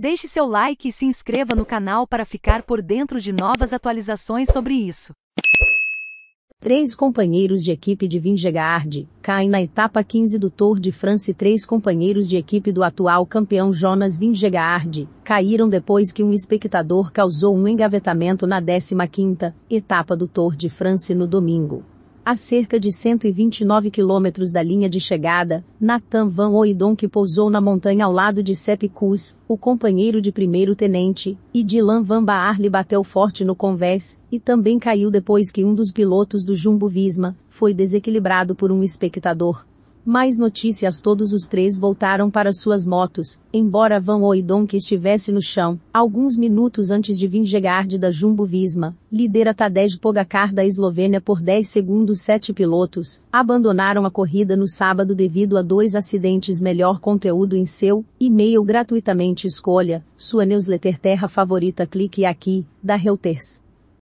Deixe seu like e se inscreva no canal para ficar por dentro de novas atualizações sobre isso. Três companheiros de equipe de Vingegaard caem na etapa 15 do Tour de France. Três companheiros de equipe do atual campeão Jonas Vingegaard caíram depois que um espectador causou um engavetamento na 15ª etapa do Tour de France no domingo a cerca de 129 quilômetros da linha de chegada, Nathan Van Oidon que pousou na montanha ao lado de Sepp Kuss, o companheiro de primeiro-tenente, e Dylan Van Baarle bateu forte no convés, e também caiu depois que um dos pilotos do Jumbo Visma, foi desequilibrado por um espectador. Mais notícias todos os três voltaram para suas motos, embora Van que estivesse no chão, alguns minutos antes de Vingegaard da Jumbo Visma, lidera Tadej Pogacar da Eslovênia por 10 segundos sete pilotos, abandonaram a corrida no sábado devido a dois acidentes melhor conteúdo em seu, e-mail gratuitamente escolha, sua newsletter terra favorita clique aqui, da Reuters.